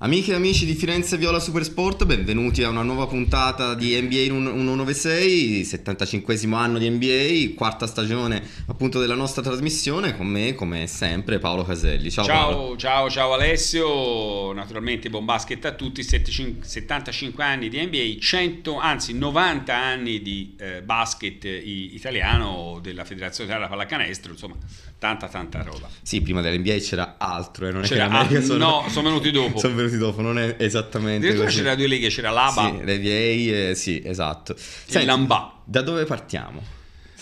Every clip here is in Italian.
Amiche e amici di Firenze Viola Supersport, benvenuti a una nuova puntata di NBA 196, 75 anno di NBA, quarta stagione appunto della nostra trasmissione, con me come sempre Paolo Caselli. Ciao ciao, ciao, ciao Alessio, naturalmente buon basket a tutti, 75 anni di NBA, 100, anzi 90 anni di eh, basket eh, italiano della Federazione Italiana Pallacanestro, insomma tanta tanta roba. Sì, prima dell'NBA c'era altro, eh, non c'era, è che sono, No, sono venuti dopo. sono venuti dopo, non è esattamente così. c'era due leghe, c'era l'ABA. Sì, l'NBA, eh, sì, esatto. Senti, l'AMBA. Da dove partiamo?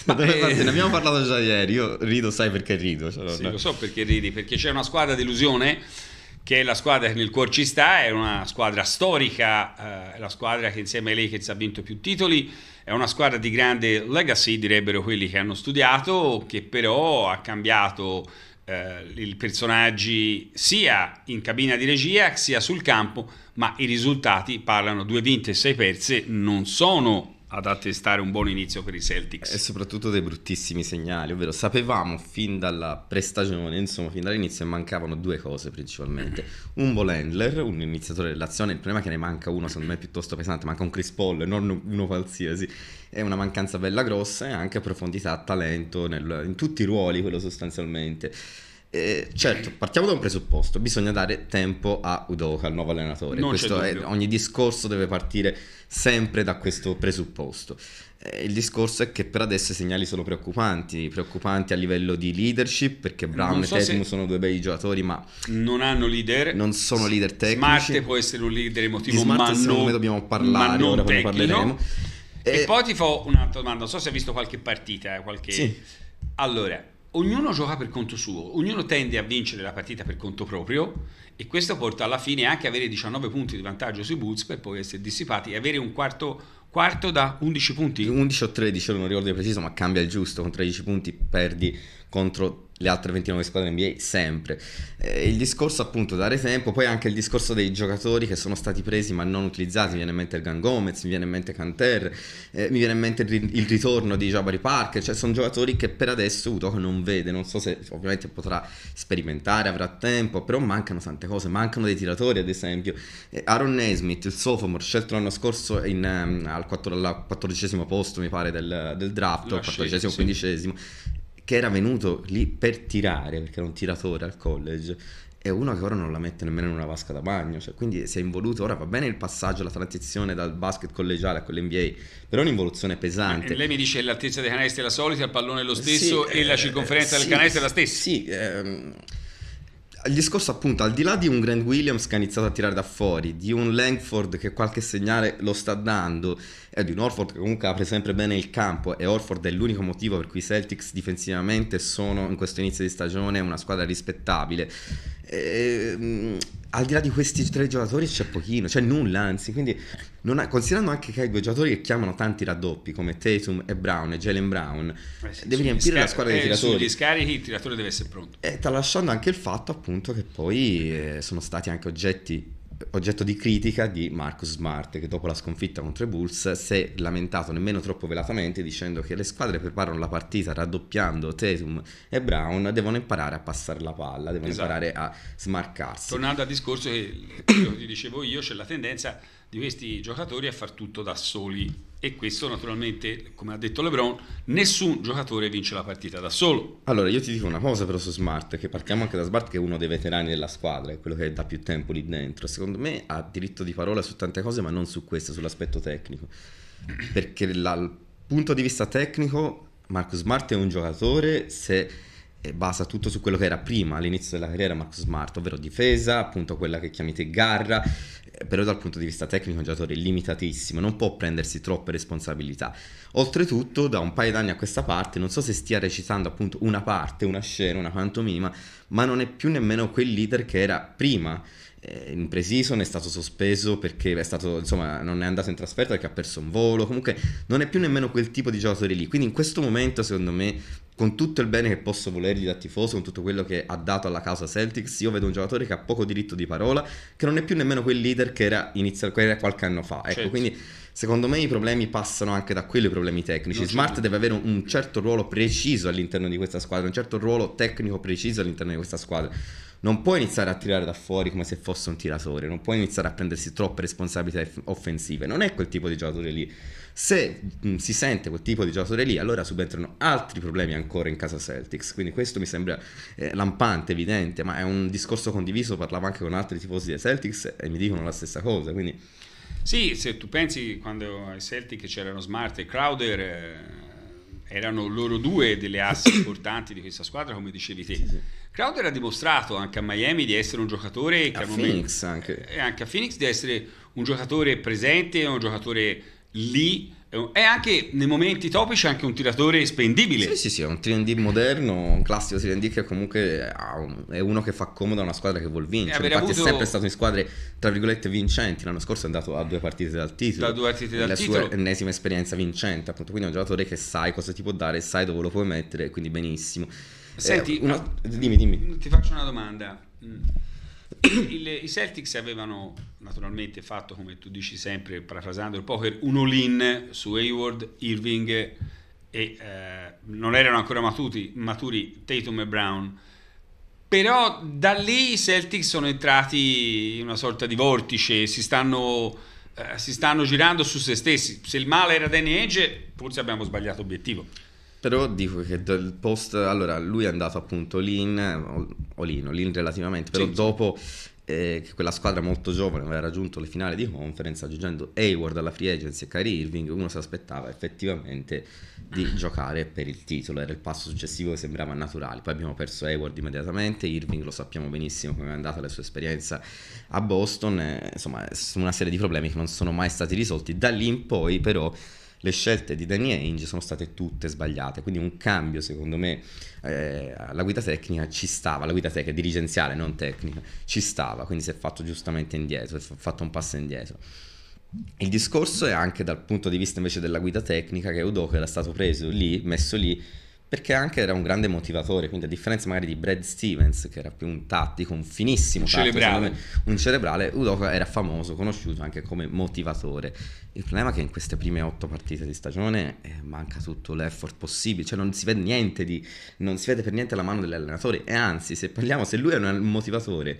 Ma da dove eh... Parte? Ne abbiamo parlato già ieri, io rido, sai perché rido. Cioè, sì, no. lo so perché ridi, perché c'è una squadra delusione che è la squadra che nel cuore ci sta, è una squadra storica, eh, la squadra che insieme ai lei ha vinto più titoli, è una squadra di grande legacy, direbbero quelli che hanno studiato, che però ha cambiato eh, i personaggi sia in cabina di regia sia sul campo, ma i risultati parlano, due vinte e sei perse non sono ad attestare un buon inizio per i Celtics. E soprattutto dei bruttissimi segnali, ovvero sapevamo fin dalla prestagione, insomma fin dall'inizio, che mancavano due cose principalmente. Mm-hmm. Un ball un iniziatore dell'azione, il problema è che ne manca uno secondo me piuttosto pesante, manca un Chris Paul, non uno qualsiasi. È una mancanza bella grossa e anche profondità, talento nel, in tutti i ruoli, quello sostanzialmente eh, certo, partiamo da un presupposto, bisogna dare tempo a Udoka, al nuovo allenatore. È, ogni discorso deve partire sempre da questo presupposto. Eh, il discorso è che per adesso i segnali sono preoccupanti, preoccupanti a livello di leadership, perché Brown so e Tesmo sono due bei giocatori, ma non hanno leader. Non sono leader tecnici. Marte può essere un leader emotivo, Smart ma secondo non, me dobbiamo parlare, ora poi ne parleremo. E, e, eh, poi ti fa un'altra domanda, non so se hai visto qualche partita, eh, qualche... Sì. Allora, ognuno gioca per conto suo, ognuno tende a vincere la partita per conto proprio e questo porta alla fine anche a avere 19 punti di vantaggio sui Bulls per poi essere dissipati e avere un quarto, quarto da 11 punti. 11 o 13, non ricordo preciso, ma cambia il giusto, con 13 punti perdi contro le altre 29 squadre NBA sempre. Eh, il discorso appunto dare tempo, poi anche il discorso dei giocatori che sono stati presi ma non utilizzati, mi viene in mente il Gan Gomez, mi viene in mente Canter, eh, mi viene in mente il, ritorno di Jabari Parker, cioè sono giocatori che per adesso Udoca non vede, non so se ovviamente potrà sperimentare, avrà tempo, però mancano tante cose, mancano dei tiratori ad esempio. Eh, Aaron Nesmith, il sophomore, scelto l'anno scorso in, um, al 14, posto mi pare del, del draft, al 14 sì. 15 che era venuto lì per tirare, perché era un tiratore al college, è uno che ora non la mette nemmeno in una vasca da bagno, cioè, quindi si è involuto, ora va bene il passaggio, la transizione dal basket collegiale a quello NBA, però è un'involuzione pesante. Eh, lei mi dice l'altezza dei canestri è la solita, il pallone è lo eh, stesso eh, sì, e eh, la circonferenza eh, del canestro è la stessa. Sì, ehm, il discorso appunto, al di là di un Grant Williams che ha iniziato a tirare da fuori, di un Langford che qualche segnale lo sta dando, di un Orford che comunque apre sempre bene il campo e Orford è l'unico motivo per cui i Celtics difensivamente sono in questo inizio di stagione una squadra rispettabile. E, ehm, al di là di questi tre giocatori c'è pochino, c'è nulla anzi, quindi ha, considerando anche che hai due giocatori che chiamano tanti raddoppi come Tatum e Brown e Jalen Brown, eh sì, devi riempire la squadra eh, dei tiratori. Sugli scarichi il tiratore deve essere pronto. E eh, tralasciando anche il fatto appunto che poi eh, sono stati anche oggetti oggetto di critica di Marcus Smart che dopo la sconfitta contro i Bulls si è lamentato nemmeno troppo velatamente dicendo che le squadre preparano la partita raddoppiando Tatum e Brown devono imparare a passare la palla, devono esatto. imparare a smarcarsi. Tornando al discorso che ti dicevo io, c'è la tendenza di questi giocatori a far tutto da soli e questo naturalmente, come ha detto LeBron, nessun giocatore vince la partita da solo. Allora, io ti dico una cosa però su Smart, che partiamo anche da Smart che è uno dei veterani della squadra, è quello che è da più tempo lì dentro. Secondo me ha diritto di parola su tante cose, ma non su questo, sull'aspetto tecnico. Perché dal punto di vista tecnico, Marco Smart è un giocatore se basa tutto su quello che era prima, all'inizio della carriera Marco Smart, ovvero difesa, appunto quella che chiamate garra, eh, però dal punto di vista tecnico è un giocatore limitatissimo, non può prendersi troppe responsabilità. Oltretutto, da un paio d'anni a questa parte, non so se stia recitando appunto una parte, una scena, una pantomima, ma non è più nemmeno quel leader che era prima. in pre-season è stato sospeso perché è stato, insomma, non è andato in trasferta perché ha perso un volo. Comunque, non è più nemmeno quel tipo di giocatore lì. Quindi, in questo momento, secondo me, con tutto il bene che posso volergli da tifoso, con tutto quello che ha dato alla causa Celtics, io vedo un giocatore che ha poco diritto di parola, che non è più nemmeno quel leader che era, inizio, che era qualche anno fa. Ecco, certo. quindi secondo me i problemi passano anche da quelli problemi tecnici. Non Smart deve avere un certo ruolo preciso all'interno di questa squadra, un certo ruolo tecnico preciso all'interno di questa squadra non può iniziare a tirare da fuori come se fosse un tiratore, non può iniziare a prendersi troppe responsabilità offensive, non è quel tipo di giocatore lì. Se mh, si sente quel tipo di giocatore lì, allora subentrano altri problemi ancora in casa Celtics, quindi questo mi sembra eh, lampante, evidente, ma è un discorso condiviso, parlavo anche con altri tifosi dei Celtics e mi dicono la stessa cosa, quindi... Sì, se tu pensi quando ai Celtics c'erano Smart e Crowder... Eh erano loro due delle assi importanti di questa squadra, come dicevi te. Sì, sì. Crowder ha dimostrato anche a Miami di essere un giocatore che a Phoenix anche. Eh, anche a Phoenix di essere un giocatore presente, un giocatore lì è anche nei momenti topici anche un tiratore spendibile. Sì, sì, sì, è un 3D moderno, un classico 3D che comunque è uno che fa comodo a una squadra che vuol vincere. Eh, Infatti avuto... è sempre stato in squadre, tra virgolette, vincenti. L'anno scorso è andato a due partite dal titolo. Da due partite dal la titolo. La sua ennesima esperienza vincente, appunto. Quindi è un giocatore che sai cosa ti può dare, sai dove lo puoi mettere, quindi benissimo. Senti, eh, una... dimmi, dimmi. Ti faccio una domanda. Mm. Il, I Celtics avevano naturalmente fatto, come tu dici sempre, parafrasando il poker, un all-in su Hayward, Irving e eh, non erano ancora matuti, maturi Tatum e Brown. Però da lì i Celtics sono entrati in una sorta di vortice, si stanno, eh, si stanno girando su se stessi. Se il male era Danny Age, forse abbiamo sbagliato obiettivo. Però dico che il post, allora lui è andato appunto all'in, olino all'in relativamente, però sì, dopo eh, che quella squadra molto giovane aveva raggiunto le finali di conference aggiungendo Hayward alla free agency e Kyrie Irving, uno si aspettava effettivamente di giocare per il titolo, era il passo successivo che sembrava naturale, poi abbiamo perso Hayward immediatamente, Irving lo sappiamo benissimo come è andata la sua esperienza a Boston, eh, insomma una serie di problemi che non sono mai stati risolti, da lì in poi però le scelte di Danny Ainge sono state tutte sbagliate, quindi un cambio secondo me eh, alla guida tecnica ci stava, la guida tecnica dirigenziale non tecnica, ci stava, quindi si è fatto giustamente indietro, si è fatto un passo indietro. Il discorso è anche dal punto di vista invece della guida tecnica che Udoka era stato preso lì, messo lì perché anche era un grande motivatore, quindi a differenza magari di Brad Stevens, che era più un tattico, un finissimo un tattico, un cerebrale, Udoka era famoso, conosciuto anche come motivatore. Il problema è che in queste prime otto partite di stagione eh, manca tutto l'effort possibile, cioè non si vede niente di, non si vede per niente la mano dell'allenatore, e anzi, se parliamo, se lui è un motivatore,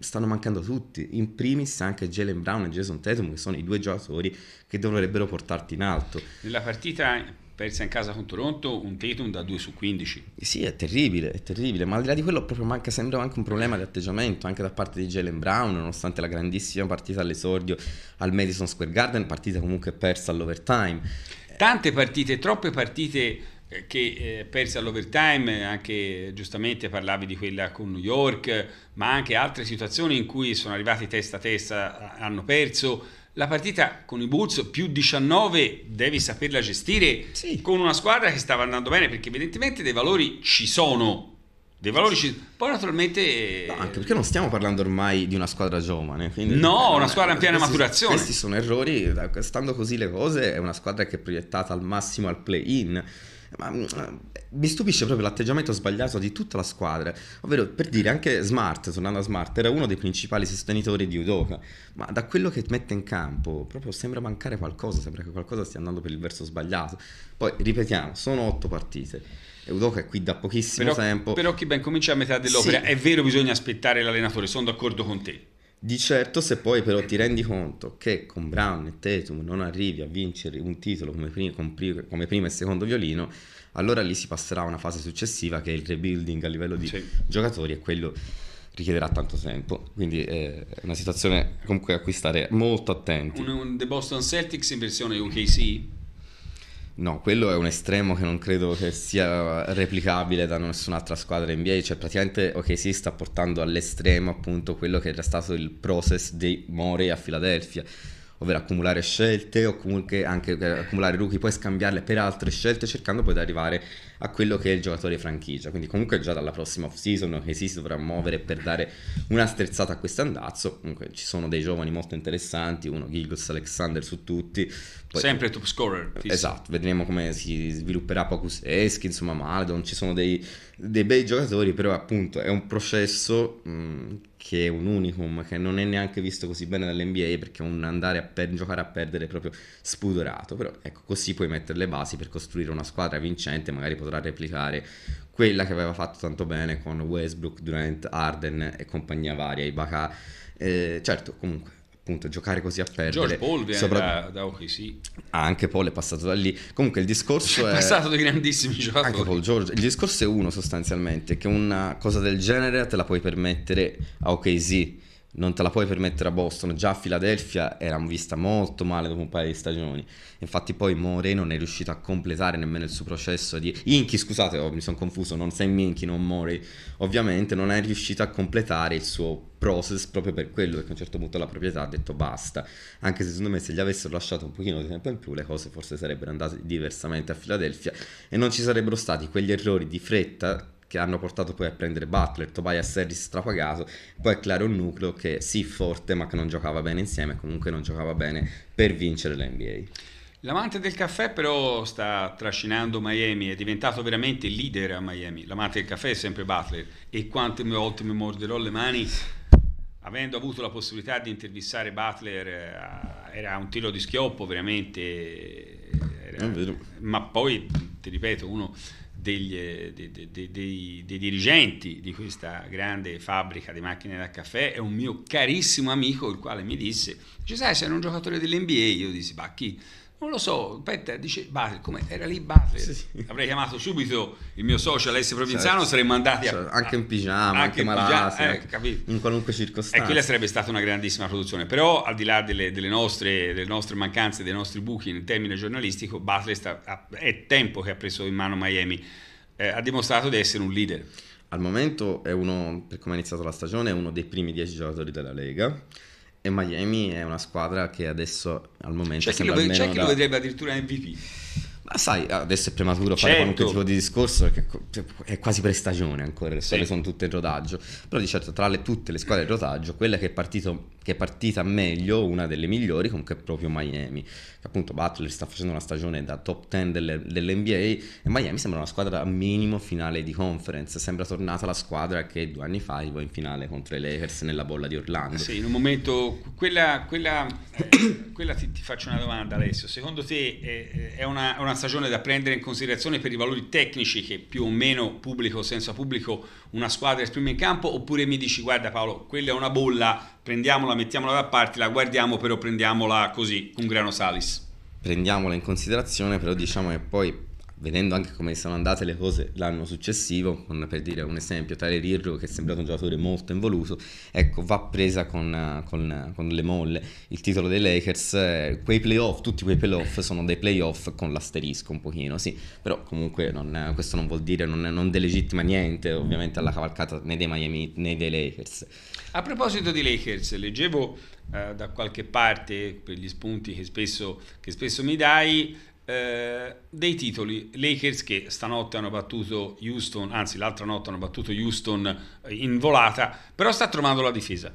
stanno mancando tutti, in primis anche Jalen Brown e Jason Tatum, che sono i due giocatori che dovrebbero portarti in alto. Nella partita persa in casa con Toronto, un Tatum da 2 su 15. Sì, è terribile, è terribile, ma al di là di quello proprio manca, sembra anche un problema di atteggiamento anche da parte di Jalen Brown, nonostante la grandissima partita all'esordio al Madison Square Garden, partita comunque persa all'overtime. Tante partite, troppe partite eh, che eh, perse all'overtime, eh, anche giustamente parlavi di quella con New York, ma anche altre situazioni in cui sono arrivati testa a testa, hanno perso la partita con i Bulls più 19 devi saperla gestire sì. con una squadra che stava andando bene perché evidentemente dei valori ci sono. Dei valori ci... Poi naturalmente... No, anche perché non stiamo parlando ormai di una squadra giovane. No, una eh, squadra in piena maturazione. Questi sono errori, stando così le cose, è una squadra che è proiettata al massimo al play-in ma mm, mi stupisce proprio l'atteggiamento sbagliato di tutta la squadra. Ovvero, per dire, anche Smart, tornando a Smart, era uno dei principali sostenitori di Udoka, ma da quello che mette in campo proprio sembra mancare qualcosa, sembra che qualcosa stia andando per il verso sbagliato. Poi, ripetiamo, sono otto partite. Udoka è qui da pochissimo però, tempo. Però chi ben comincia a metà dell'opera, sì. è vero bisogna aspettare l'allenatore, sono d'accordo con te di certo, se poi però ti rendi conto che con Brown e Tatum non arrivi a vincere un titolo come, primi, come primo e secondo violino, allora lì si passerà a una fase successiva che è il rebuilding a livello di sì. giocatori e quello richiederà tanto tempo. Quindi eh, è una situazione comunque a cui stare molto attenti. Un, un The Boston Celtics in versione UKC? No, quello è un estremo che non credo che sia replicabile da nessun'altra squadra NBA, cioè praticamente OKC sta portando all'estremo appunto quello che era stato il process dei Morey a Filadelfia, ovvero accumulare scelte o comunque anche eh, accumulare rookie, poi scambiarle per altre scelte cercando poi di arrivare a quello che è il giocatore franchigia, quindi comunque già dalla prossima off-season OKC si dovrà muovere per dare una sterzata a questo andazzo, comunque ci sono dei giovani molto interessanti, uno Gilgos Alexander su tutti, poi, Sempre top scorer. Fisso. Esatto, vedremo come si svilupperà Pokuseschi, insomma Maldon ci sono dei, dei, bei giocatori, però appunto è un processo mh, mm, che è un unicum, che non è neanche visto così bene dall'NBA perché è un andare a per, giocare a perdere proprio spudorato, però ecco così puoi mettere le basi per costruire una squadra vincente, magari potrà replicare quella che aveva fatto tanto bene con Westbrook, Durant, Arden e compagnia varia, Ibaka, eh, certo comunque appunto giocare così a perdere. George Paul viene sopra... da, da okay, sì. ah, anche Paul è passato da lì. Comunque il discorso è... è passato dei grandissimi giocatori. Anche Paul George. Il discorso è uno sostanzialmente, che una cosa del genere te la puoi permettere a OKC. Okay, sì non te la puoi permettere a Boston. Già a Filadelfia era vista molto male dopo un paio di stagioni. Infatti, poi More non è riuscito a completare nemmeno il suo processo di. Inchi, scusate, oh, mi sono confuso. Non sei Inchi, non More. Ovviamente, non è riuscito a completare il suo process proprio per quello. Perché a un certo punto la proprietà ha detto basta. Anche se secondo me, se gli avessero lasciato un pochino di tempo in più, le cose forse sarebbero andate diversamente a Filadelfia e non ci sarebbero stati quegli errori di fretta che hanno portato poi a prendere Butler, Tobias Harris strapagato, poi creare un nucleo che sì forte ma che non giocava bene insieme, comunque non giocava bene per vincere l'NBA. L'amante del caffè però sta trascinando Miami, è diventato veramente il leader a Miami. L'amante del caffè è sempre Butler e quante volte mi morderò le mani avendo avuto la possibilità di intervistare Butler eh, era un tiro di schioppo veramente eh, era, ma poi ti ripeto uno degli, dei, eh, dei, dei, dei, dirigenti di questa grande fabbrica di macchine da caffè è un mio carissimo amico il quale mi disse, ci sai sei un giocatore dell'NBA, io dissi, ma chi? Non lo so, aspetta, dice Basel, come era lì Basel? Sì, sì. Avrei chiamato subito il mio socio Alessio Provinzano, certo. saremmo andati a, certo. anche in pigiama, anche, in malati, eh, in qualunque circostanza. E quella sarebbe stata una grandissima produzione, però al di là delle, delle, nostre, delle nostre, mancanze, dei nostri buchi in termini giornalistico, Basel sta, è tempo che ha preso in mano Miami, eh, ha dimostrato di essere un leader. Al momento è uno, per come è iniziata la stagione, è uno dei primi dieci giocatori della Lega e Miami è una squadra che adesso al momento c'è chi lo, c'è chi da... lo vedrebbe addirittura MVP ma sai adesso è prematuro fare certo. qualunque tipo di discorso perché cioè, è quasi pre-stagione ancora le squadre sì. sono tutte in rodaggio però di certo tra le, tutte le squadre in rodaggio quella che è partita che è partita meglio, una delle migliori, comunque è proprio Miami. Che appunto Butler sta facendo una stagione da top 10 delle, dell'NBA e Miami sembra una squadra minimo finale di conference, sembra tornata la squadra che due anni fa arrivò in finale contro i Lakers nella bolla di Orlando. Sì, in un momento, quella, quella, eh, quella ti, ti, faccio una domanda Alessio, secondo te è, eh, eh, è una, una stagione da prendere in considerazione per i valori tecnici che più o meno pubblico, senza pubblico, una squadra esprime in campo oppure mi dici guarda Paolo, quella è una bolla, prendiamola, mettiamola da parte, la guardiamo, però prendiamola così, un grano salis. Prendiamola in considerazione, però diciamo che poi vedendo anche come sono andate le cose l'anno successivo, con, per dire un esempio, tale Rirro che è sembrato un giocatore molto involuto, ecco, va presa con, con, con, le molle. Il titolo dei Lakers, eh, quei playoff, tutti quei playoff sono dei playoff con l'asterisco un pochino, sì, però comunque non, questo non vuol dire, non, non delegittima niente ovviamente alla cavalcata né dei Miami né dei Lakers. A proposito di Lakers, leggevo eh, da qualche parte per gli spunti che spesso, che spesso mi dai, eh, dei titoli Lakers che stanotte hanno battuto Houston, anzi l'altra notte hanno battuto Houston eh, in volata, però sta trovando la difesa.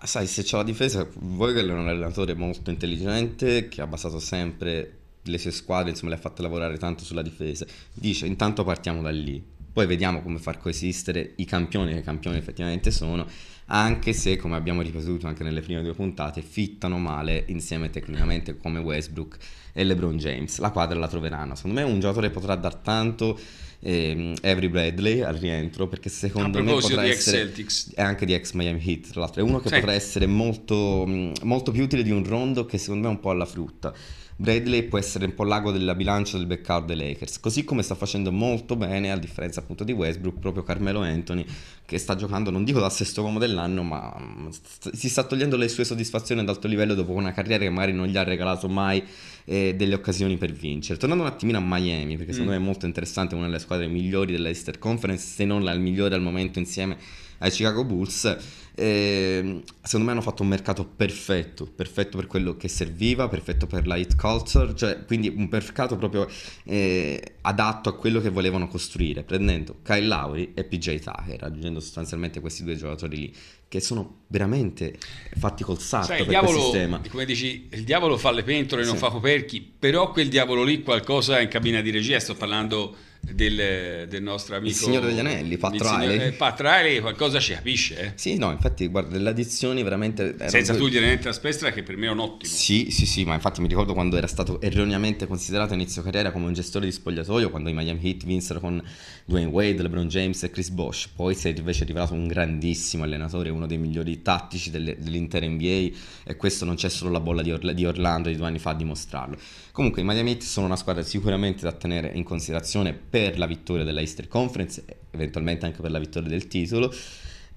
Ah, sai, se c'è la difesa, vuoi che è un allenatore molto intelligente che ha basato sempre le sue squadre, insomma, le ha fatte lavorare tanto sulla difesa. Dice, intanto partiamo da lì poi vediamo come far coesistere i campioni che campioni effettivamente sono, anche se, come abbiamo ripetuto anche nelle prime due puntate, fittano male insieme tecnicamente come Westbrook e LeBron James. La quadra la troveranno. Secondo me un giocatore potrà dar tanto ehm, Avery Bradley al rientro perché secondo me potrà di essere Celtics. è anche di ex Miami Heat tra l'altro è uno che sì. potrà essere molto, mm, molto più utile di un rondo che secondo me è un po' alla frutta Bradley può essere un po' l'ago della bilancia del backup dei Lakers, così come sta facendo molto bene, a differenza appunto di Westbrook, proprio Carmelo Anthony, che sta giocando, non dico dal sesto uomo dell'anno, ma st- si sta togliendo le sue soddisfazioni ad alto livello dopo una carriera che magari non gli ha regalato mai eh, delle occasioni per vincere. Tornando un attimino a Miami, perché secondo mm. me è molto interessante, una delle squadre migliori della Easter Conference, se non la migliore al momento insieme ai Chicago Bulls e, ehm, secondo me hanno fatto un mercato perfetto, perfetto per quello che serviva, perfetto per la hit culture, cioè quindi un mercato proprio eh, adatto a quello che volevano costruire, prendendo Kyle Lowry e PJ Tucker, raggiungendo sostanzialmente questi due giocatori lì che sono veramente fatti col sarto cioè, il diavolo, Come dici, il diavolo fa le pentole, sì. non fa coperchi, però quel diavolo lì qualcosa in cabina di regia, sto parlando del, del, nostro amico... Il Signore degli Anelli, Pat Riley. Eh, Pat Riley qualcosa ci capisce, eh? Sì, no, infatti, guarda, le addizioni veramente... Senza due... togliere niente a Spestra, che per me è un ottimo. Sì, sì, sì, ma infatti mi ricordo quando era stato erroneamente considerato a inizio carriera come un gestore di spogliatoio, quando i Miami Heat vinsero con Dwayne Wade, LeBron James e Chris Bosch. Poi si è invece rivelato un grandissimo allenatore, uno dei migliori tattici delle, dell'intera NBA, e questo non c'è solo la bolla di, Orla, di Orlando di due anni fa a dimostrarlo. Comunque i Miami Heat sono una squadra sicuramente da tenere in considerazione per la vittoria della Easter Conference, eventualmente anche per la vittoria del titolo.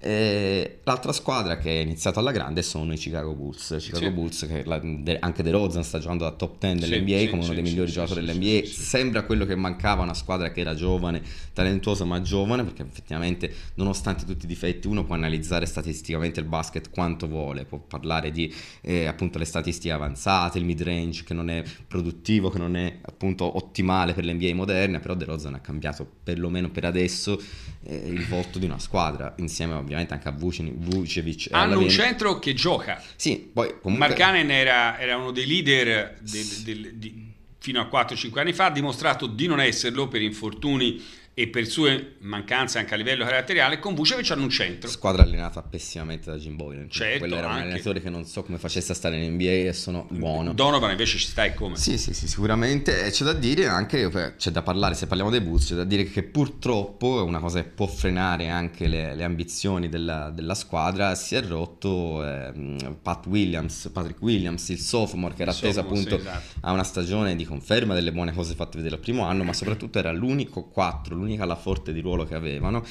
E eh, l'altra squadra che è iniziata alla grande sono i Chicago Bulls. Chicago sì. Bulls, che la, de, anche De Rozan sta giocando da top 10 dell'NBA sì, come sì, uno dei migliori giocatori dell'NBA. Sembra quello che mancava una squadra che era giovane, talentuosa ma giovane, perché effettivamente, nonostante tutti i difetti, uno può analizzare statisticamente il basket quanto vuole, può parlare di eh, appunto le statistiche avanzate, il mid range che non è produttivo, che non è appunto ottimale per l'NBA moderna. Però De Rozan ha cambiato perlomeno per adesso eh, il volto di una squadra insieme a ovviamente anche a Vucevic. Hanno un centro che gioca. Sì, poi comunque... Marcanen era, era uno dei leader del, del, di, fino a 4-5 anni fa, ha dimostrato di non esserlo per infortuni e per sue mancanze anche a livello caratteriale, con Vucevic hanno un centro. Squadra allenata pessimamente da Jim Boylan. Cioè, certo, quello era anche. un allenatore che non so come facesse a stare in NBA e sono buono. Donovan invece ci sta e come. Sì, sì, sì, sicuramente. c'è da dire anche, c'è da parlare, se parliamo dei Bulls, c'è da dire che purtroppo è una cosa che può frenare anche le, le ambizioni della, della, squadra, si è rotto eh, Pat Williams, Patrick Williams, il sophomore che era atteso appunto sì, esatto. a una stagione di conferma delle buone cose fatte vedere al primo anno, ma soprattutto era l'unico 4, l'unica alla forte di ruolo che avevano.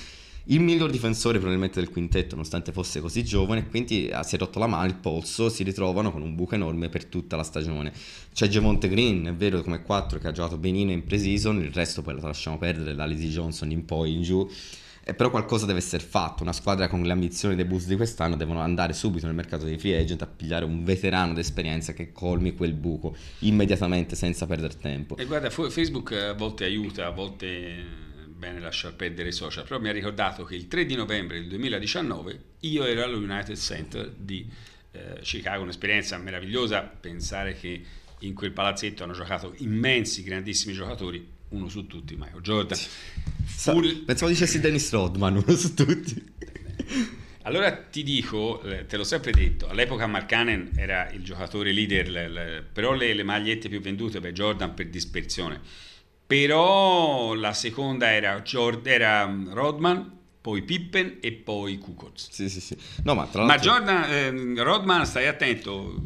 Il miglior difensore probabilmente del quintetto, nonostante fosse così giovane, quindi ah, si è rotto la mano, il polso, si ritrovano con un buco enorme per tutta la stagione. C'è Gemonte Green, è vero, come 4 che ha giocato benino in pre-season, il resto poi lo lasciamo perdere, da Lizzie Johnson in poi in giù. Eh, però qualcosa deve essere fatto. Una squadra con le ambizioni dei Bulls di quest'anno devono andare subito nel mercato dei free agent a pigliare un veterano d'esperienza che colmi quel buco immediatamente senza perdere tempo. E guarda, Facebook eh, a volte aiuta, a volte bene lasciar perdere i social, però mi ha ricordato che il 3 di novembre del 2019 io ero allo United Center di eh, Chicago, un'esperienza meravigliosa, pensare che in quel palazzetto hanno giocato immensi, grandissimi giocatori, uno su tutti, Michael Jordan. Sa, Full... Pensavo dicessi Dennis Rodman, uno su tutti. Allora ti dico, eh, te l'ho sempre detto, all'epoca Markkanen era il giocatore leader, però le, le magliette più vendute, beh Jordan per dispersione però la seconda era, Jord- era mm, Rodman, poi Pippen e poi Kukoc. Sì, sì, sì. No, ma, ma Jordan, eh, Rodman, stai attento,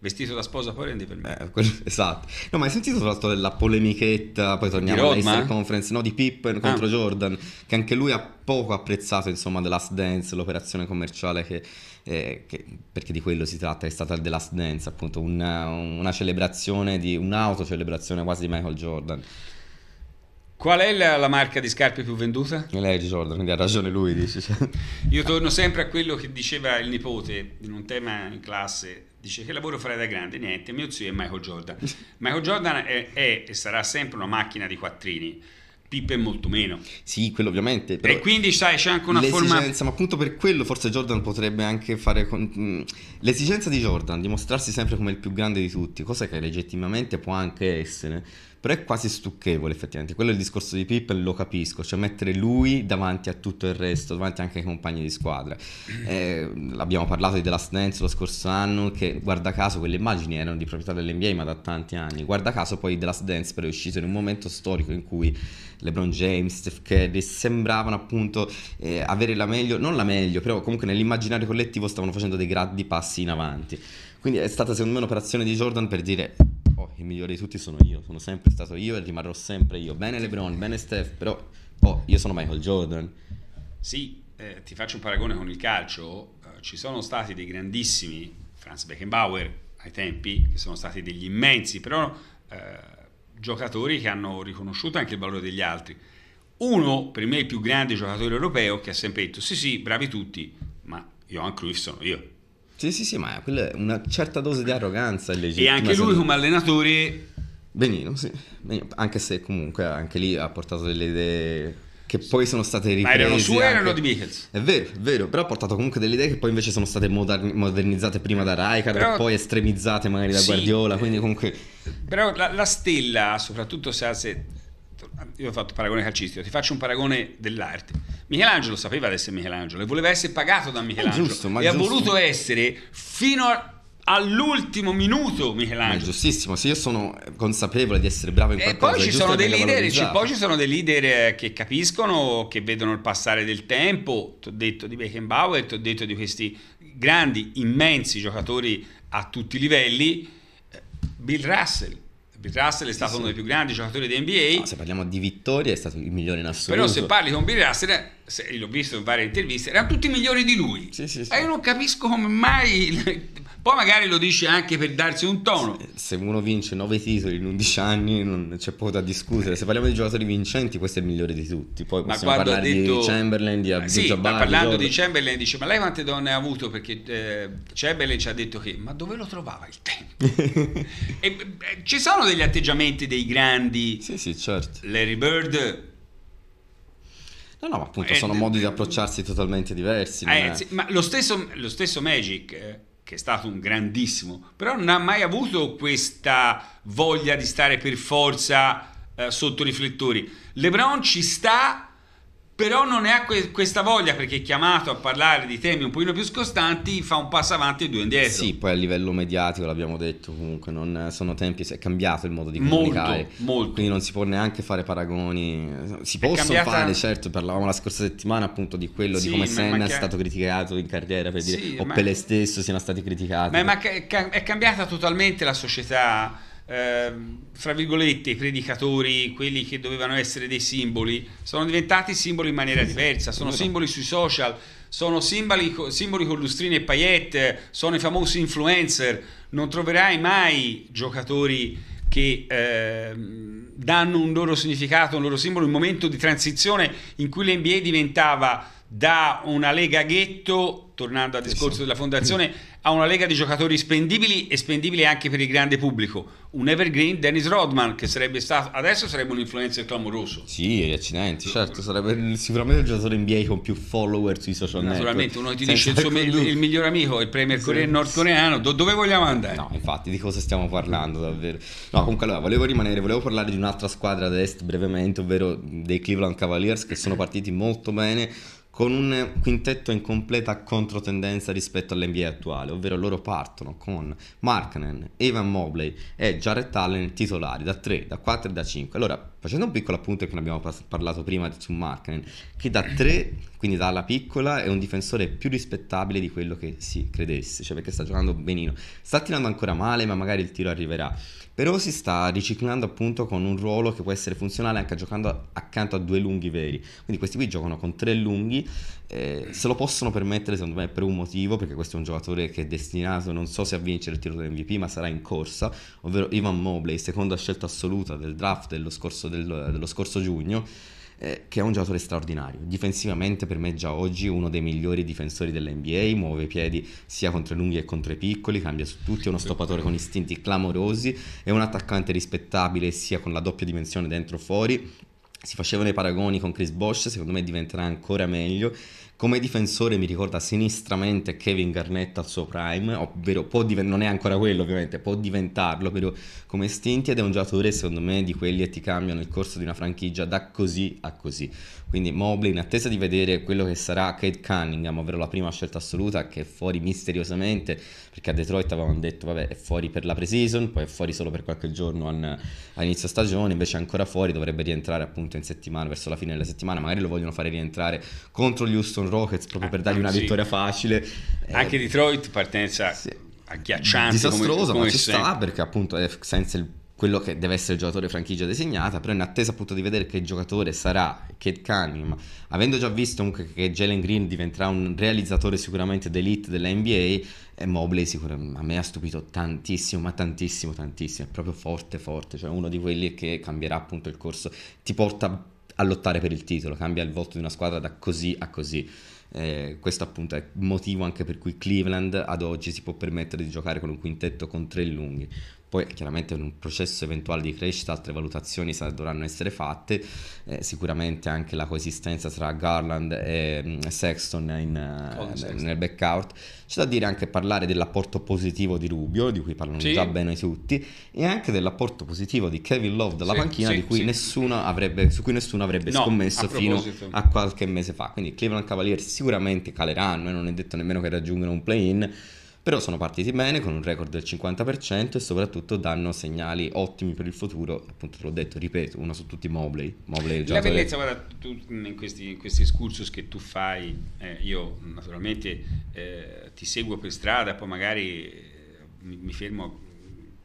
vestito da sposa poi rendi per me. Eh, quello, esatto. No, ma hai sentito tra l'altro della polemichetta, poi torniamo all'Easter Conference, no, di Pippen ah. contro Jordan, che anche lui ha poco apprezzato, insomma, The Last Dance, l'operazione commerciale che eh, che, perché di quello si tratta, è stata The Last Dance, appunto, una, una celebrazione, di, un'autocelebrazione quasi di Michael Jordan. Qual è la, la, marca di scarpe più venduta? Lei Jordan, quindi ha ragione lui, dice. Io torno sempre a quello che diceva il nipote in un tema in classe, dice che lavoro farai da grande? Niente, mio zio è Michael Jordan. Michael Jordan è, è e sarà sempre una macchina di quattrini Pippen molto meno. Sì, quello ovviamente. e quindi sai, c'è anche una forma... Ma appunto per quello forse Jordan potrebbe anche fare... Con... L'esigenza di Jordan di mostrarsi sempre come il più grande di tutti, cosa che legittimamente può anche essere però è quasi stucchevole effettivamente, quello è il discorso di Pippen, lo capisco, cioè mettere lui davanti a tutto il resto, davanti anche ai compagni di squadra. Eh, abbiamo parlato di The Last Dance lo scorso anno, che guarda caso quelle immagini erano di proprietà dell'NBA ma da tanti anni, guarda caso poi The Last Dance però è uscito in un momento storico in cui LeBron James, Steph Curry sembravano appunto eh, avere la meglio, non la meglio, però comunque nell'immaginario collettivo stavano facendo dei grandi passi in avanti. Quindi è stata secondo me un'operazione di Jordan per dire il migliore di tutti sono io, sono sempre stato io e rimarrò sempre io. Bene LeBron, bene Steph, però oh, io sono Michael Jordan. Sì, eh, ti faccio un paragone con il calcio, eh, ci sono stati dei grandissimi, Franz Beckenbauer ai tempi, che sono stati degli immensi, però eh, giocatori che hanno riconosciuto anche il valore degli altri. Uno, per me il più grande giocatore europeo, che ha sempre detto sì sì, bravi tutti, ma Johan Cruyff sono io sì, sì, sì, ma quella è una certa dose di arroganza illegittima. E anche lui come allenatore... Benino, sì. Benino. Anche se comunque anche lì ha portato delle idee che poi sono state riprese. Ma erano sue anche... erano di Michels? È vero, è vero, però ha portato comunque delle idee che poi invece sono state modernizzate prima da Raikkonen però... e poi estremizzate magari da sì. Guardiola, quindi comunque... Però la, la stella, soprattutto se, se... Io ho fatto paragone calcistico, ti faccio un paragone dell'arte Michelangelo sapeva di essere Michelangelo e voleva essere pagato da Michelangelo. Giusto, e giusto. ha voluto essere fino a all'ultimo minuto Michelangelo. È giustissimo, se io sono consapevole di essere bravo in qualcosa. E poi ci, sono dei, leader, ci, poi ci sono dei leader che capiscono, che vedono il passare del tempo, ti ho detto di Beckenbauer, ti ho detto di questi grandi, immensi giocatori a tutti i livelli, eh, Bill Russell Bill Russell è stato sì, uno sì. dei più grandi giocatori di NBA. No, ah, se parliamo di vittorie, è stato il migliore in assoluto. Però se parli con Bill Russell, l'ho visto in varie interviste, erano tutti migliori di lui. Sì, sì, sì. Ma io non capisco come mai poi magari lo dice anche per darsi un tono. Se uno vince 9 titoli in 11 anni non c'è poco da discutere. Se parliamo di giocatori vincenti, questo è il migliore di tutti. Poi ma possiamo parlare detto... di Chamberlain, di eh, Abdul sì, Jabbar, ma parlando di, di, Chamberlain dice "Ma lei quante donne ha avuto?" perché eh, Chamberlain ci ha detto che "Ma dove lo trovava il tempo?". e, eh, ci sono degli atteggiamenti dei grandi. Sì, sì, certo. Larry Bird No, no, ma appunto eh, sono eh, modi di approcciarsi totalmente diversi. Eh, sì, ma lo stesso, lo stesso Magic eh, che è stato un grandissimo, però non ha mai avuto questa voglia di stare per forza eh, sotto riflettori. LeBron ci sta però non ha que- questa voglia perché è chiamato a parlare di temi un pochino più scostanti, fa un passo avanti e due indietro. Sì, poi a livello mediatico l'abbiamo detto comunque, non sono tempi, è cambiato il modo di comunicare, molto, molto. quindi non si può neanche fare paragoni, si possono cambiata... fare certo, parlavamo la scorsa settimana appunto di quello, sì, di come Senna è stato criticato in carriera per dire, sì, o ma... Pele stesso siano stati criticati. Ma, ma è cambiata totalmente la società ehm, fra virgolette, i predicatori, quelli che dovevano essere dei simboli, sono diventati simboli in maniera esatto. diversa, sono esatto. simboli sui social, sono simboli, simboli con lustrine e paillette, sono i famosi influencer, non troverai mai giocatori che eh, danno un loro significato, un loro simbolo, un momento di transizione in cui l'NBA diventava da una lega ghetto tornando al discorso sì. della fondazione, ha una lega di giocatori spendibili e spendibili anche per il grande pubblico. Un evergreen Dennis Rodman, che sarebbe stato, adesso sarebbe un influencer clamoroso. Sì, accidenti, certo, sarebbe sicuramente il giocatore NBA con più follower sui social network. Naturalmente, uno ti dice il, suo, il, miglior amico, il premier sì. nordcoreano, do, dove vogliamo andare? No, infatti, di cosa stiamo parlando davvero? No, comunque allora, volevo rimanere, volevo parlare di un'altra squadra ad est brevemente, ovvero dei Cleveland Cavaliers, che sono partiti molto bene con un quintetto in completa controtendenza rispetto all'NBA attuale, ovvero loro partono con Markkanen, Evan Mobley e Jarrett Allen titolari da 3, da 4 e da 5. Allora, facendo un piccolo appunto che ne abbiamo parlato prima su Markkanen, che da tre, quindi dalla piccola, è un difensore più rispettabile di quello che si credesse, cioè perché sta giocando benino. Sta tirando ancora male, ma magari il tiro arriverà. Però si sta riciclando appunto con un ruolo che può essere funzionale anche giocando accanto a due lunghi veri. Quindi questi qui giocano con tre lunghi eh, se lo possono permettere secondo me per un motivo, perché questo è un giocatore che è destinato non so se a vincere il tiro dell'MVP ma sarà in corsa, ovvero Ivan Mobley, seconda scelta assoluta del draft dello scorso, del, dello scorso giugno, eh, che è un giocatore straordinario. Difensivamente per me già oggi uno dei migliori difensori dell'NBA, muove i piedi sia contro i lunghi che contro i piccoli, cambia su tutti, è uno stoppatore con istinti clamorosi, è un attaccante rispettabile sia con la doppia dimensione dentro o fuori si facevano i paragoni con Chris Bosch, secondo me diventerà ancora meglio. Come difensore mi ricorda sinistramente Kevin Garnett al suo prime, ovvero div- non è ancora quello ovviamente, può diventarlo però come stinti ed è un giocatore secondo me di quelli che ti cambiano il corso di una franchigia da così a così. Quindi Mobley in attesa di vedere quello che sarà Kate Cunningham, ovvero la prima scelta assoluta che è fuori misteriosamente, perché a Detroit avevano detto vabbè è fuori per la pre-season, poi è fuori solo per qualche giorno a inizio stagione, invece è ancora fuori, dovrebbe rientrare appunto in settimana, verso la fine della settimana, magari lo vogliono fare rientrare contro gli Houston Rockets proprio per dargli una ah, sì. vittoria facile. Anche eh, Detroit partenza sì. agghiacciante, disastrosa, come, come ma ci sta perché appunto è senza il quello che deve essere il giocatore franchigia designata, però in attesa appunto di vedere che giocatore sarà Kate Cunningham, avendo già visto comunque che Jalen Green diventerà un realizzatore sicuramente d'elite della NBA, e eh, Mobley sicuramente a me ha stupito tantissimo, ma tantissimo, tantissimo, è proprio forte, forte, cioè uno di quelli che cambierà appunto il corso, ti porta a lottare per il titolo, cambia il volto di una squadra da così a così. Eh, questo appunto è il motivo anche per cui Cleveland ad oggi si può permettere di giocare con un quintetto con tre lunghi. Poi chiaramente in un processo eventuale di crescita altre valutazioni sa, dovranno essere fatte, eh, sicuramente anche la coesistenza tra Garland e mm, Sexton, in, oh, Sexton. nel backout. C'è da dire anche parlare dell'apporto positivo di Rubio, di cui parlano sì. già bene tutti, e anche dell'apporto positivo di Kevin Love dalla sì, panchina sì, cui avrebbe, su cui nessuno avrebbe no, scommesso a fino a qualche mese fa. Quindi Cleveland Cavaliers sicuramente caleranno e eh, non è detto nemmeno che raggiungano un play-in, però sono partiti bene con un record del 50% e soprattutto danno segnali ottimi per il futuro, appunto te l'ho detto, ripeto, uno su tutti i Mobley. Mobley La bellezza, guarda, tu, in questi, in questi excursus che tu fai, eh, io naturalmente eh, ti seguo per strada, poi magari eh, mi, mi fermo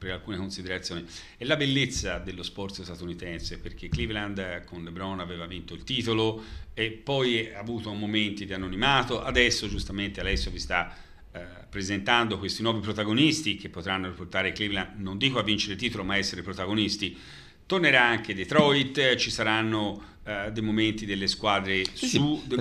per alcune considerazioni. È la bellezza dello sport statunitense, perché Cleveland con LeBron aveva vinto il titolo e poi ha avuto momenti di anonimato, adesso giustamente Alessio vi sta eh, presentando questi nuovi protagonisti che potranno portare Cleveland, non dico a vincere il titolo, ma a essere protagonisti. Tornerà anche Detroit, ci saranno eh, dei momenti delle squadre sì, su... Sì,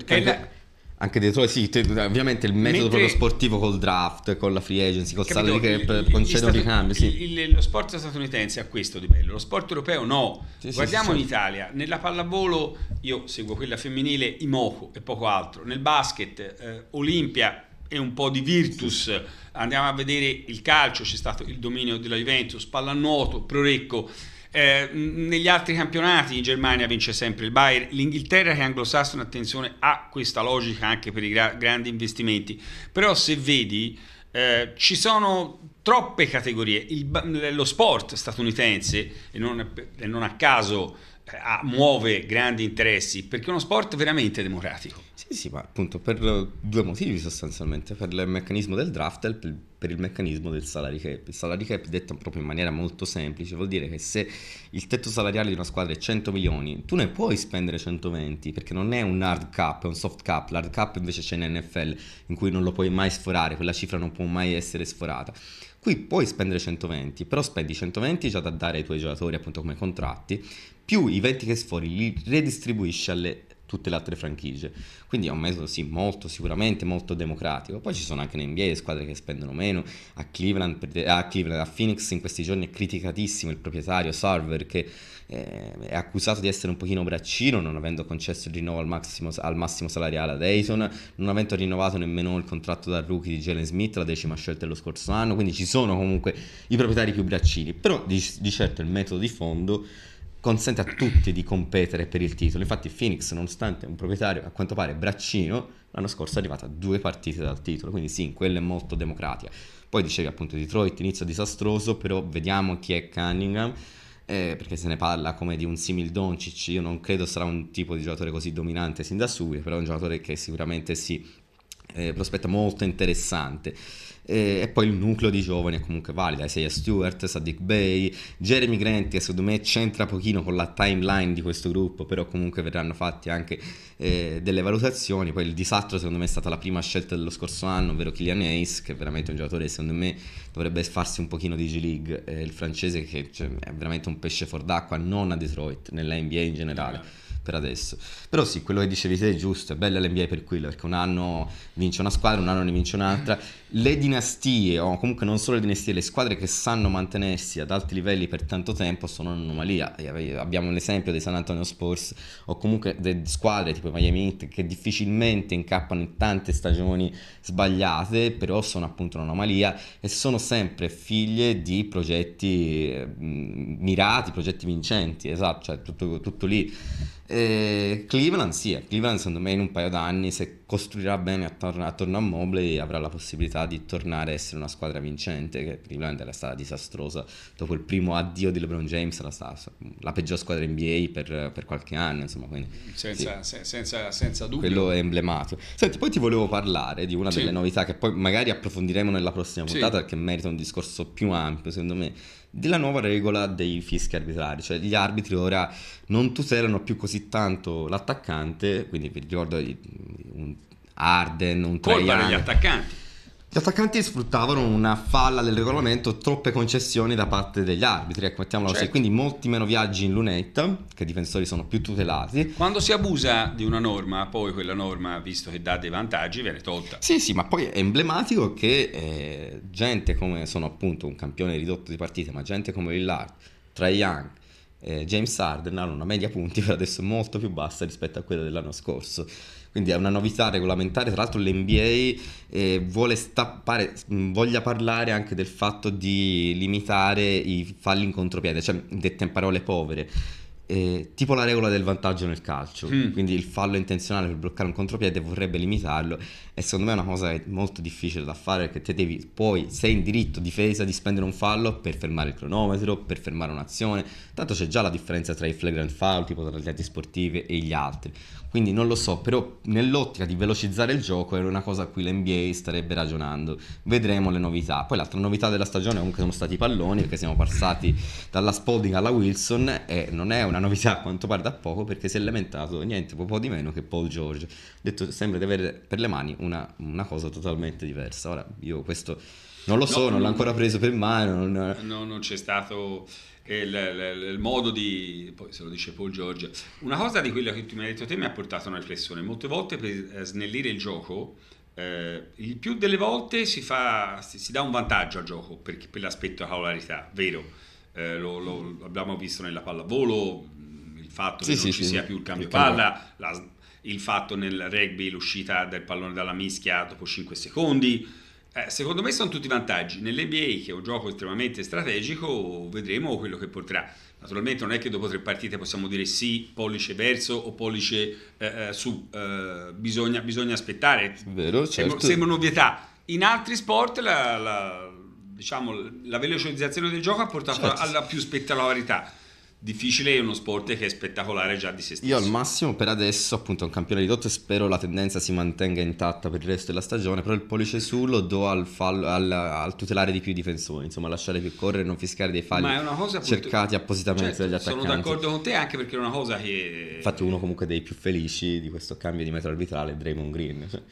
anche dietro, sì, te, ovviamente il metodo Mentre, proprio sportivo col draft, con la free agency, col capito, salary cap, concede di cambio. Sì. Il, il, lo sport statunitense ha questo di bello, lo sport europeo no. Sì, Guardiamo sì, Italia, nella pallavolo io seguo quella femminile Imoco e poco altro, nel basket eh, Olimpia e un po' di Virtus, andiamo a vedere il calcio, c'è stato il dominio della Juventus, pallanuoto, Prorecco eh, negli altri campionati in Germania vince sempre il Bayern, l'Inghilterra che è anglosassone, attenzione, ha questa logica anche per i gra- grandi investimenti, però se vedi eh, ci sono troppe categorie, il, lo sport statunitense e non, e non a caso ha, muove grandi interessi perché è uno sport veramente democratico. Sì, sì, ma appunto per due motivi sostanzialmente, per il meccanismo del draft e per il meccanismo del salary cap. Il salary cap detto proprio in maniera molto semplice vuol dire che se il tetto salariale di una squadra è 100 milioni, tu ne puoi spendere 120 perché non è un hard cap, è un soft cap. L'hard cap invece c'è in NFL in cui non lo puoi mai sforare, quella cifra non può mai essere sforata. Qui puoi spendere 120, però spendi 120 già da dare ai tuoi giocatori appunto come contratti, più i 20 che sfori li redistribuisci alle tutte le altre franchigie. Quindi è un metodo sì, molto sicuramente molto democratico. Poi ci sono anche in NBA squadre che spendono meno. A Cleveland, a, Cleveland, a Phoenix in questi giorni è criticatissimo il proprietario Sarver che eh, è accusato di essere un pochino braccino non avendo concesso il rinnovo al massimo, al massimo salariale a Dayton, non avendo rinnovato nemmeno il contratto da rookie di Jalen Smith, la decima scelta dello scorso anno. Quindi ci sono comunque i proprietari più braccini. Però di, di certo il metodo di fondo consente a tutti di competere per il titolo. Infatti Phoenix, nonostante un proprietario a quanto pare braccino, l'anno scorso è arrivata a due partite dal titolo, quindi sì, in quello è molto democratica. Poi dicevi appunto Detroit, inizio disastroso, però vediamo chi è Cunningham. Eh, perché se ne parla come di un simil Doncic, io non credo sarà un tipo di giocatore così dominante sin da subito, però è un giocatore che sicuramente si eh, prospetto molto interessante. Eh, e poi il nucleo di giovani è comunque valido, Isaiah eh, Stewart, Sadiq Bay, Jeremy Grant che secondo me c'entra pochino con la timeline di questo gruppo, però comunque verranno fatti anche eh, delle valutazioni, poi il disastro secondo me è stata la prima scelta dello scorso anno, ovvero Kylian Ace che è veramente un giocatore che secondo me dovrebbe farsi un pochino di G-League, eh, il francese che cioè, è veramente un pesce fuor d'acqua, non a Detroit, nella NBA in generale eh per adesso. Però sì, quello che dicevi te è giusto, è bella l'NBA per quello, perché un anno vince una squadra, un anno ne vince un'altra le dinastie, o comunque non solo le dinastie, le squadre che sanno mantenersi ad alti livelli per tanto tempo sono un'anomalia. Abbiamo l'esempio dei San Antonio Spurs o comunque delle squadre tipo Miami Heat che difficilmente incappano in tante stagioni sbagliate, però sono appunto un'anomalia e sono sempre figlie di progetti mm, mirati, progetti vincenti, esatto, cioè tutto, tutto lì. Eh, Cleveland sì, eh, Cleveland secondo me in un paio d'anni se costruirà bene attorno, attorno a Mobley avrà la possibilità di tornare a essere una squadra vincente, che prima era stata disastrosa dopo il primo addio di LeBron James, era stata la peggior squadra NBA per, per qualche anno, insomma, quindi, senza, sì. se, senza, senza, dubbio. Quello è emblematico. Senti, poi ti volevo parlare di una sì. delle novità che poi magari approfondiremo nella prossima puntata, sì. perché merita un discorso più ampio, secondo me della nuova regola dei fischi arbitrari, cioè gli arbitri ora non tutelano più così tanto l'attaccante, quindi vi ricordo un Arden, un Colpa Traiano. Colpa degli attaccanti. Gli attaccanti sfruttavano una falla del regolamento, troppe concessioni da parte degli arbitri, ecco, mettiamolo certo. quindi molti meno viaggi in lunetta, che i difensori sono più tutelati. Quando si abusa di una norma, poi quella norma, visto che dà dei vantaggi, viene tolta. Sì, sì, ma poi è emblematico che eh, gente come sono appunto un campione ridotto di partite, ma gente come Lillard, Trae Young, eh, James Harden hanno una media punti per adesso molto più bassa rispetto a quella dell'anno scorso quindi è una novità regolamentare, tra l'altro l'NBA eh, vuole stappare, mm, voglia parlare anche del fatto di limitare i falli in contropiede, cioè dette in parole povere. Eh, tipo la regola del vantaggio nel calcio, mm. quindi il fallo intenzionale per bloccare un contropiede vorrebbe limitarlo e secondo me è una cosa molto difficile da fare perché te devi poi, sei in diritto difesa di spendere un fallo per fermare il cronometro, per fermare un'azione, tanto c'è già la differenza tra i flagrant foul, tipo tra gli atti sportivi e gli altri, quindi non lo so, però nell'ottica di velocizzare il gioco era una cosa a cui l'NBA starebbe ragionando. Vedremo le novità. Poi l'altra novità della stagione comunque sono stati i palloni, perché siamo passati dalla Spalding alla Wilson e non è una novità a quanto pare da poco, perché si è lamentato niente un po' di meno che Paul George. Detto, sembra di avere per le mani una, una cosa totalmente diversa. Ora io questo non lo so, no, non l'ho ancora preso per mano. Non... No, non c'è stato il, il, il, modo di, poi se lo dice Paul George, una cosa di quello che tu mi hai detto te mi ha portato a una riflessione, molte volte per eh, snellire il gioco, eh, il più delle volte si, fa, si, si, dà un vantaggio al gioco per, per l'aspetto caularità, vero, eh, lo, lo, abbiamo visto nella pallavolo, mm, il fatto sì, che sì, non ci sì, sia più il cambio il palla, la, il fatto nel rugby l'uscita del pallone dalla mischia dopo 5 secondi, eh, secondo me sono tutti vantaggi. Nell'NBA, che è un gioco estremamente strategico, vedremo quello che porterà. Naturalmente non è che dopo tre partite possiamo dire sì, pollice verso o pollice eh, eh su, eh, bisogna, bisogna, aspettare. Vero, certo. Sembra un'ovvietà. In altri sport la, la, diciamo, la velocizzazione del gioco ha portato certo. alla più spettacolarità difficile è uno sport che è spettacolare già di se stesso. Io al massimo per adesso appunto è un campione ridotto e spero la tendenza si mantenga intatta per il resto della stagione, però il pollice su lo do al, fallo, al, al tutelare di più i difensori, insomma lasciare più correre, non fiscare dei falli Ma è una cosa, appunto, cercati appositamente certo, dagli attaccanti. Sono d'accordo con te anche perché è una cosa che... Infatti uno comunque dei più felici di questo cambio di metro arbitrale è Draymond Green. Cioè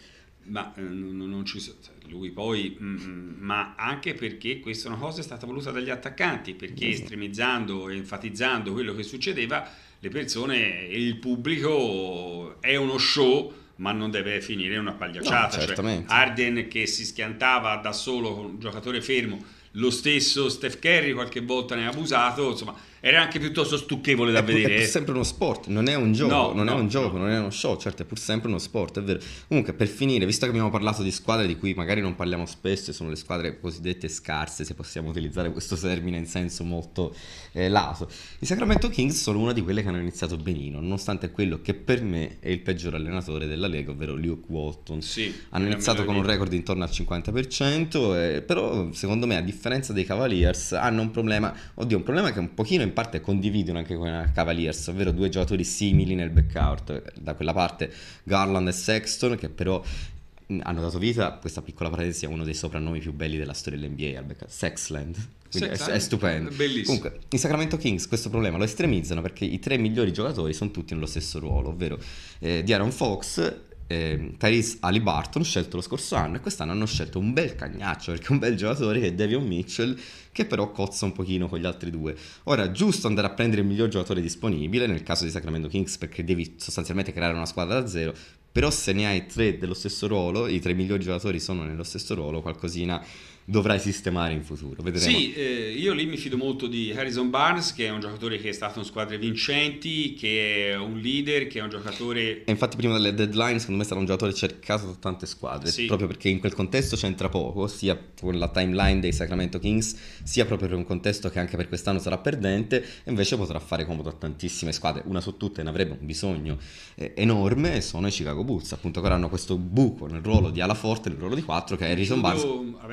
ma eh, non ci cioè, lui poi, mm, mm, ma anche perché questa è una cosa è stata voluta dagli attaccanti, perché esatto. estremizzando e enfatizzando quello che succedeva, le persone, e il pubblico è uno show ma non deve finire una pagliacciata. No, cioè, Arden che si schiantava da solo con un giocatore fermo, lo stesso Steph Curry qualche volta ne ha abusato, insomma era anche piuttosto stucchevole da è vedere. è pur eh. sempre uno sport, non è un gioco, no, non no, è un gioco, no. non è uno show, certo è pur sempre uno sport, è vero. Comunque per finire, visto che abbiamo parlato di squadre di cui magari non parliamo spesso, e sono le squadre cosiddette scarse, se possiamo utilizzare questo termine in senso molto eh, lato, i Sacramento Kings sono una di quelle che hanno iniziato benino, nonostante quello che per me è il peggior allenatore della Lega, ovvero Luke Walton. Sì, hanno iniziato con un record intorno al 50%, eh, però secondo me a differenza dei Cavaliers hanno un problema, oddio un problema che è un pochino in parte condividono anche con Cavaliers, ovvero due giocatori simili nel backout, da quella parte Garland e Sexton, che però mm, hanno dato vita, a questa piccola parentesi, è uno dei soprannomi più belli della storia dell'NBA, al backup, Sexland. Sexland. È, è, stupendo. Bellissimo. Comunque, i Sacramento Kings questo problema lo estremizzano perché i tre migliori giocatori sono tutti nello stesso ruolo, ovvero eh, Diaron Fox, eh, Tyrese Alibarton scelto lo scorso anno e quest'anno hanno scelto un bel cagnaccio perché è un bel giocatore che è Devion Mitchell che però cozza un pochino con gli altri due ora giusto andare a prendere il miglior giocatore disponibile nel caso di Sacramento Kings perché devi sostanzialmente creare una squadra da zero però se ne hai tre dello stesso ruolo i tre migliori giocatori sono nello stesso ruolo qualcosina dovrai sistemare in futuro. Vedremo. Sì, eh, io lì mi fido molto di Harrison Barnes, che è un giocatore che è stato in squadre vincenti, che è un leader, che è un giocatore... E infatti prima delle deadline secondo me sarà un giocatore cercato da tante squadre, sì. proprio perché in quel contesto c'entra poco, sia con la timeline dei Sacramento Kings, sia proprio per un contesto che anche per quest'anno sarà perdente, e invece potrà fare comodo a tantissime squadre. Una su tutte ne avrebbe un bisogno eh, enorme, sono i Chicago Bulls, appunto che hanno questo buco nel ruolo di ala forte, nel ruolo di 4, che Harrison Barnes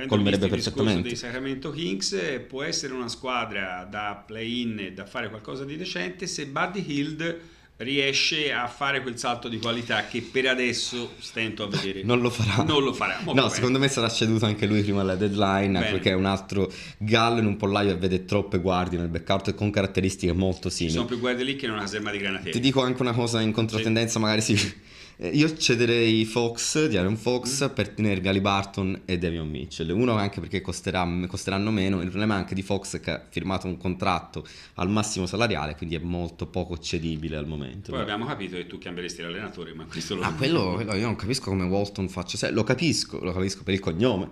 colmerebbe capito perfettamente. Il Sacramento Kings eh, può essere una squadra da play-in da fare qualcosa di decente se Buddy Hield riesce a fare quel salto di qualità che per adesso stento a vedere. Non lo farà. Non lo farà. Molto no, bene. secondo me sarà ceduto anche lui prima della deadline bene. perché è un altro gallo in un pollaio e vede troppe guardie nel backout con caratteristiche molto simili. Ci sono più guardie lì che non una serma di granatieri. Ti dico anche una cosa in controtendenza, sì. magari sì. Eh, io cederei Fox, di Aaron Fox, mm. per tenere Barton e Devion Mitchell. Uno anche perché costerà, costeranno meno, il problema è anche di Fox che ha firmato un contratto al massimo salariale, quindi è molto poco cedibile al momento momento. Poi abbiamo capito che tu cambieresti l'allenatore, ma questo lo... Ah, quello, quello io non capisco come Walton faccia... Lo capisco, lo capisco per il cognome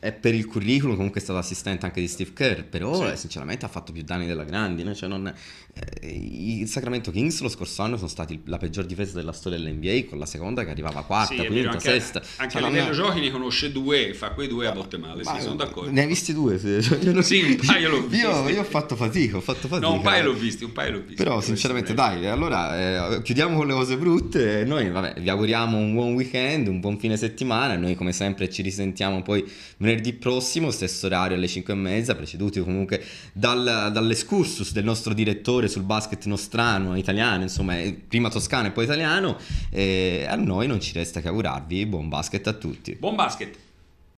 è per il curriculum comunque è stato assistente anche di Steve Kerr, però sì. Eh, sinceramente ha fatto più danni della grandine. Cioè non... Eh, il Sacramento Kings lo scorso anno sono stati la peggior difesa della storia dell'NBA con la seconda che arrivava quarta, sì, quinta, anche, sesta. Anche cioè, Lionel Giochi ne conosce due, fa quei due a botte male, ma, sì, sono d'accordo. Ne hai visti due? Cioè, io non... Sì, un paio l'ho visto. Io, io, ho fatto fatica, ho fatto fatica. No, un paio l'ho visti, un paio l'ho visto Però sinceramente dai, eh, allora eh, chiudiamo con le cose brutte e noi vabbè, vi auguriamo un buon weekend, un buon fine settimana, noi come sempre ci risentiamo poi venerdì prossimo, stesso orario alle 5 e mezza, preceduti comunque dal, dall'escursus del nostro direttore sul basket nostrano, italiano, insomma, eh, prima toscano e poi italiano. E eh, a noi non ci resta che augurarvi buon basket a tutti. Buon basket!